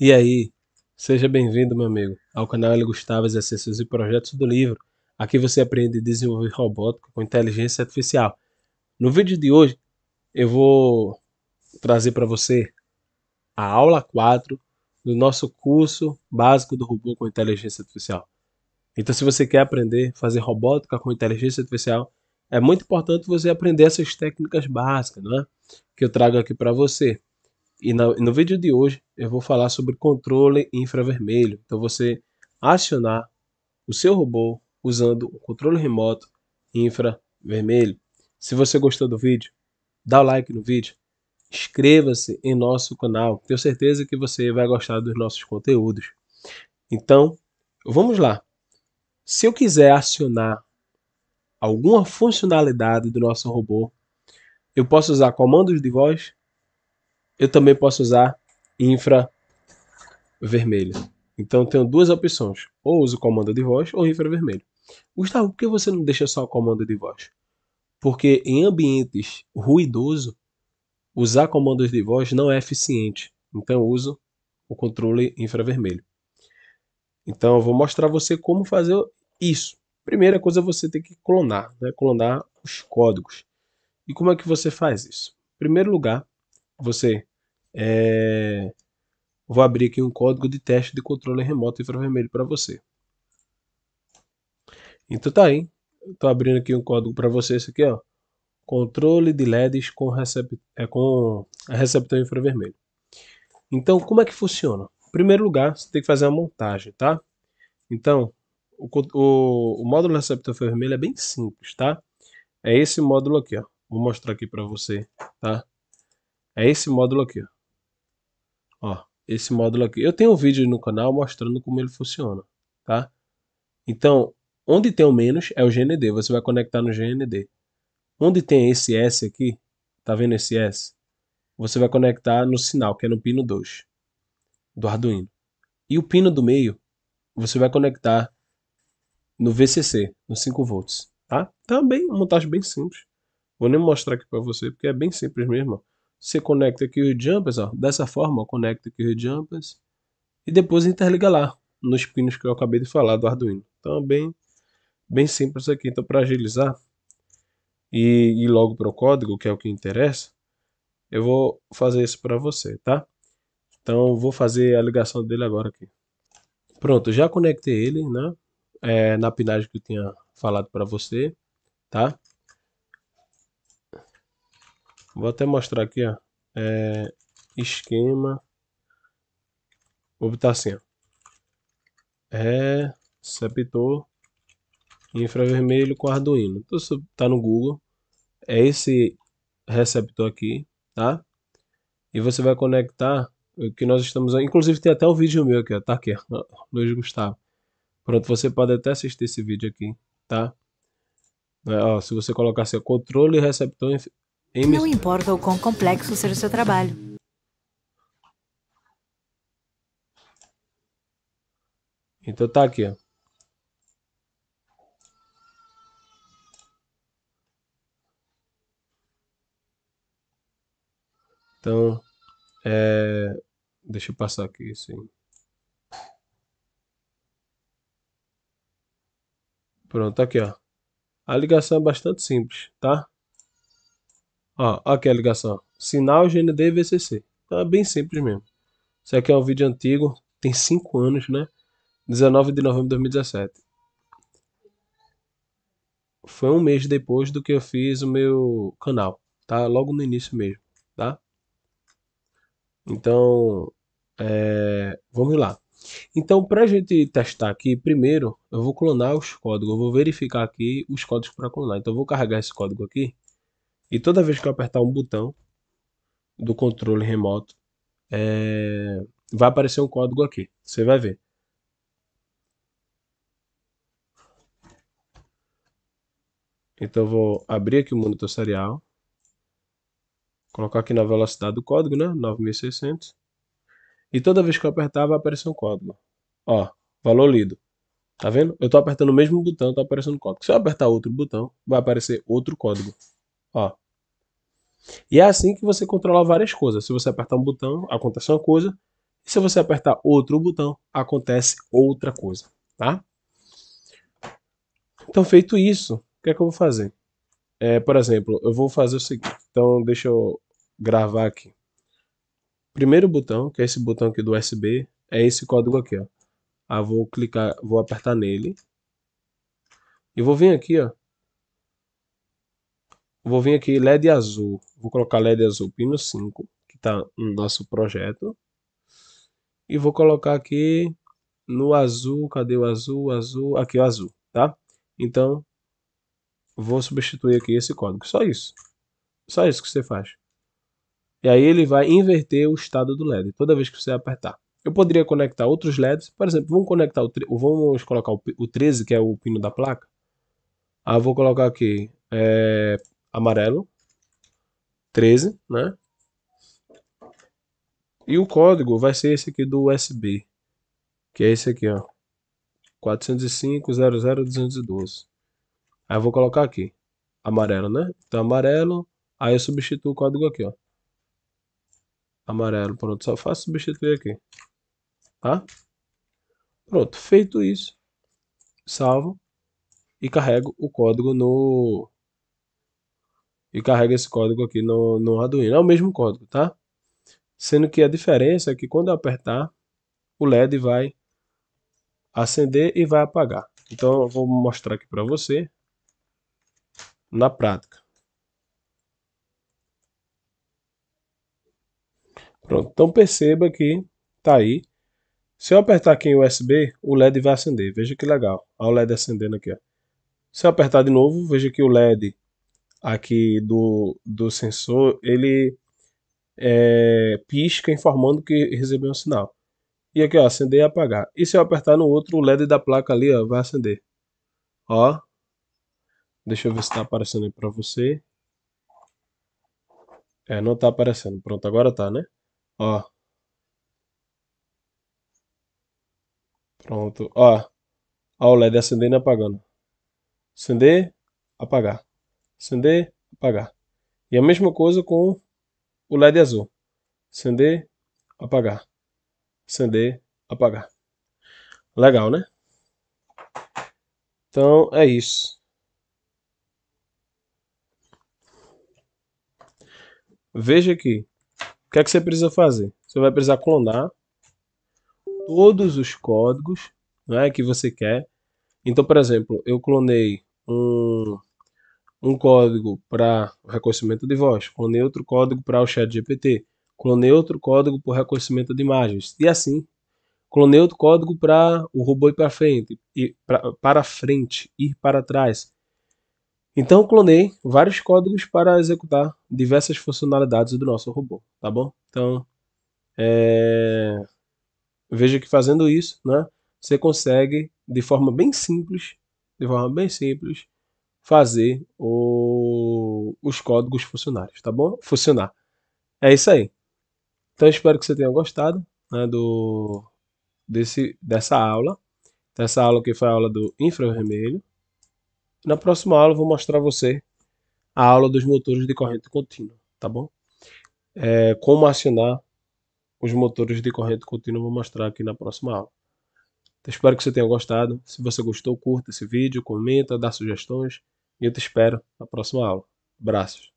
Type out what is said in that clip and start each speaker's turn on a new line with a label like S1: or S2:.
S1: E aí, seja bem-vindo, meu amigo, ao canal L. Gustavo Exercícios e Projetos do Livro. Aqui você aprende a desenvolver robótica com inteligência artificial. No vídeo de hoje, eu vou trazer para você a aula 4 do nosso curso básico do robô com inteligência artificial. Então, se você quer aprender a fazer robótica com inteligência artificial, é muito importante você aprender essas técnicas básicas, né? Que eu trago aqui para você. E no, no vídeo de hoje eu vou falar sobre controle infravermelho. Então você acionar o seu robô usando o controle remoto infravermelho. Se você gostou do vídeo, dá o like no vídeo, inscreva-se em nosso canal. Tenho certeza que você vai gostar dos nossos conteúdos. Então, vamos lá. Se eu quiser acionar alguma funcionalidade do nosso robô, eu posso usar comandos de voz, eu também posso usar infravermelho. Então tenho duas opções, ou uso comando de voz ou infravermelho. Gustavo, por que você não deixa só o comando de voz? Porque em ambientes ruidosos, usar comandos de voz não é eficiente. Então eu uso o controle infravermelho. Então eu vou mostrar você como fazer isso. Primeira coisa você tem que clonar, né? clonar os códigos. E como é que você faz isso? Em primeiro lugar, você. É... Vou abrir aqui um código de teste de controle remoto infravermelho para você. Então tá aí. Estou abrindo aqui um código para você, esse aqui, ó. Controle de LEDs com, recep... é, com receptor infravermelho. Então, como é que funciona? Em primeiro lugar, você tem que fazer a montagem, tá? Então, o, o, o módulo receptor vermelho é bem simples, tá? É esse módulo aqui, ó. Vou mostrar aqui para você, tá? É esse módulo aqui. Ó, ó esse módulo aqui. Eu tenho um vídeo no canal mostrando como ele funciona, tá? Então, onde tem o menos é o GND, você vai conectar no GND. Onde tem esse S aqui, tá vendo esse S? Você vai conectar no sinal, que é no pino 2 do Arduino. E o pino do meio, você vai conectar no VCC, no 5 volts, tá? Também, então, uma é montagem bem simples. Vou nem mostrar aqui para você, porque é bem simples mesmo, você conecta aqui o jumpers, ó, dessa forma, ó, conecta aqui o jumpers e depois interliga lá nos pinos que eu acabei de falar do Arduino. Então é bem, bem simples aqui. Então para agilizar e ir logo para o código, que é o que interessa, eu vou fazer isso para você, tá? Então vou fazer a ligação dele agora aqui. Pronto, já conectei ele, né? É, na pinagem que eu tinha falado para você, tá? Vou até mostrar aqui, ó. É, esquema. Vou botar assim, ó. Receptor infravermelho com Arduino. Então, se tá no Google, é esse receptor aqui, tá? E você vai conectar o que nós estamos... Inclusive, tem até um vídeo meu aqui, ó. Tá aqui, Luiz Gustavo. Pronto, você pode até assistir esse vídeo aqui, tá? É, ó, se você colocar assim, controle receptor é Não importa o quão complexo seja o seu trabalho. Então tá aqui, ó. Então, é... deixa eu passar aqui, sim. Pronto, aqui, ó. A ligação é bastante simples, tá? Ó, aqui a ligação. Sinal GND VCC. Então é bem simples mesmo. Isso aqui é um vídeo antigo, tem 5 anos, né? 19 de novembro de 2017. Foi um mês depois do que eu fiz o meu canal, tá? Logo no início mesmo, tá? Então, é... vamos lá. Então, para a gente testar aqui, primeiro eu vou clonar os códigos, eu vou verificar aqui os códigos para clonar. Então, eu vou carregar esse código aqui e toda vez que eu apertar um botão do controle remoto, é... vai aparecer um código aqui. Você vai ver. Então vou abrir aqui o monitor serial. Colocar aqui na velocidade do código, né? 9600. E toda vez que eu apertar vai aparecer um código. Ó, valor lido. Tá vendo? Eu tô apertando o mesmo botão, tá aparecendo código. Se eu apertar outro botão, vai aparecer outro código. Ó. E é assim que você controla várias coisas. Se você apertar um botão, acontece uma coisa. E se você apertar outro botão, acontece outra coisa, tá? Então, feito isso, o que é que eu vou fazer? É, por exemplo, eu vou fazer o seguinte. Então, deixa eu gravar aqui. Primeiro botão, que é esse botão aqui do USB, é esse código aqui, ó. Ah, vou clicar, vou apertar nele. E vou vir aqui, ó, Vou vir aqui LED azul. Vou colocar LED azul pino 5, que está no nosso projeto. E vou colocar aqui no azul, cadê o azul, azul, aqui o azul, tá? Então, vou substituir aqui esse código, só isso. Só isso que você faz. E aí ele vai inverter o estado do LED toda vez que você apertar. Eu poderia conectar outros LEDs, por exemplo, vamos conectar o vamos colocar o, o 13, que é o pino da placa. Ah, vou colocar aqui é, amarelo, 13, né? E o código vai ser esse aqui do USB, que é esse aqui, ó. 405.00.212. Aí eu vou colocar aqui, amarelo, né? Então amarelo, aí eu substituo o código aqui, ó. Amarelo, pronto, só faço substituir aqui, tá? Pronto, feito isso, salvo e carrego o código no e carrega esse código aqui no, no Arduino. É o mesmo código, tá? Sendo que a diferença é que quando eu apertar, o LED vai acender e vai apagar. Então eu vou mostrar aqui para você na prática. Pronto, então perceba que tá aí. Se eu apertar aqui em USB, o LED vai acender. Veja que legal. Olha o LED acendendo aqui. Ó. Se eu apertar de novo, veja que o LED aqui do, do sensor, ele é, pisca informando que recebeu um sinal. E aqui, ó, acender e apagar. E se eu apertar no outro, o LED da placa ali, ó, vai acender. Ó. Deixa eu ver se tá aparecendo aí pra você. É, não tá aparecendo. Pronto, agora tá, né? Ó. Pronto, ó. Ó o LED acendendo e apagando. Acender, apagar acender, apagar. E a mesma coisa com o LED azul. Acender, apagar. Acender, apagar. Legal, né? Então é isso. Veja aqui. O que é que você precisa fazer? Você vai precisar clonar todos os códigos né, que você quer. Então, por exemplo, eu clonei um um código para o reconhecimento de voz, clonei outro código para o chat GPT, clonei outro código para o reconhecimento de imagens, e assim. Clonei outro código para o robô ir para frente, para frente, ir para trás. Então clonei vários códigos para executar diversas funcionalidades do nosso robô, tá bom? Então, é... veja que fazendo isso, né, você consegue de forma bem simples, de forma bem simples, fazer o, os códigos funcionários, tá bom? Funcionar. É isso aí. Então espero que você tenha gostado né, do, desse, dessa aula. Dessa aula que foi a aula do infravermelho. Na próxima aula eu vou mostrar a você a aula dos motores de corrente contínua, tá bom? É, como acionar os motores de corrente contínua, vou mostrar aqui na próxima aula. Então, espero que você tenha gostado. Se você gostou, curta esse vídeo, comenta, dá sugestões e Eu te espero na próxima aula. Abraços.